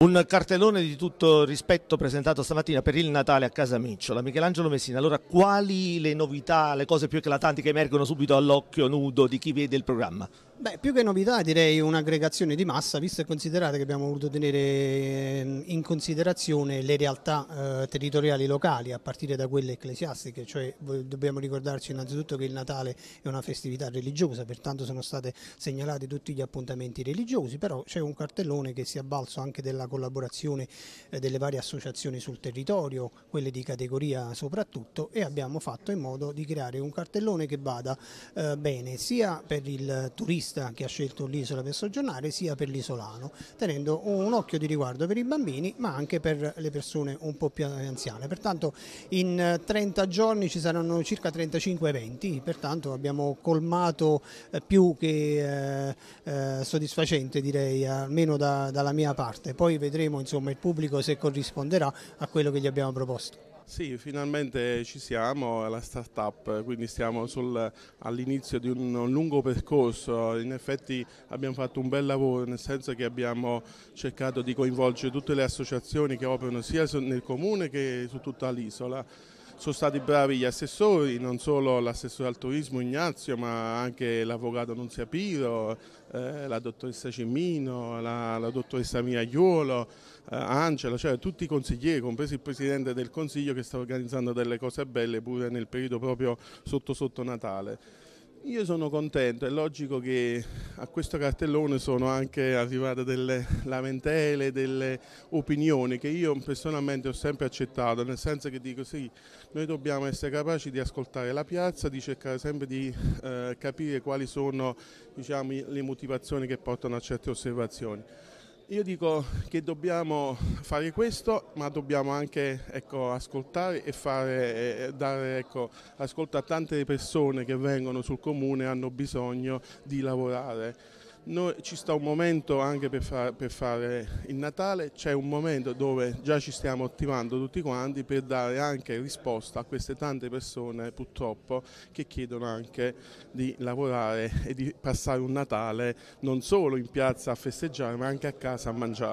Un cartellone di tutto rispetto presentato stamattina per il Natale a casa Micciola. Michelangelo Messina, allora quali le novità, le cose più eclatanti che emergono subito all'occhio nudo di chi vede il programma? Beh, più che novità direi un'aggregazione di massa, visto e considerato che abbiamo voluto tenere ehm, in considerazione le realtà eh, territoriali locali, a partire da quelle ecclesiastiche, cioè dobbiamo ricordarci innanzitutto che il Natale è una festività religiosa, pertanto sono stati segnalati tutti gli appuntamenti religiosi, però c'è un cartellone che si è avvalso anche della collaborazione eh, delle varie associazioni sul territorio, quelle di categoria soprattutto, e abbiamo fatto in modo di creare un cartellone che vada eh, bene sia per il turista, turista che ha scelto l'isola per soggiornare sia per l'isolano, tenendo un occhio di riguardo per i bambini ma anche per le persone un po' più anziane. Pertanto in 30 eh, giorni ci saranno circa 35 eventi, pertanto abbiamo colmato eh, più che eh, soddisfacente direi, almeno da, dalla mia parte. Poi vedremo insomma, il pubblico se corrisponderà a quello che gli abbiamo proposto. Sì, finalmente ci siamo è alla startup, quindi stiamo all'inizio di un lungo percorso. In effetti abbiamo fatto un bel lavoro, nel senso che abbiamo cercato di coinvolgere tutte le associazioni che operano sia nel comune che su tutta l'isola sono stati bravi gli assessori, non solo l'assessore al turismo Ignazio, ma anche l'avvocato Nunzia Piro, eh, la dottoressa Cimmino, la, la dottoressa Miragliolo, eh, Angela, cioè tutti i consiglieri, compresi il presidente del consiglio che sta organizzando delle cose belle pure nel periodo proprio sotto sotto Natale. Io sono contento, è logico che a questo cartellone sono anche arrivate delle lamentele, delle opinioni che io personalmente ho sempre accettato, nel senso che dico sì, noi dobbiamo essere capaci di ascoltare la piazza, di cercare sempre di eh, capire quali sono diciamo, le motivazioni che portano a certe osservazioni. Io dico che dobbiamo fare questo, ma dobbiamo anche ecco, ascoltare e fare, eh, dare ecco, ascolto a tante persone che vengono sul comune e hanno bisogno di lavorare. Noi, ci sta un momento anche per, fa, per fare il Natale, c'è un momento dove già ci stiamo attivando tutti quanti per dare anche risposta a queste tante persone purtroppo che chiedono anche di lavorare e di passare un Natale non solo in piazza a festeggiare ma anche a casa a mangiare.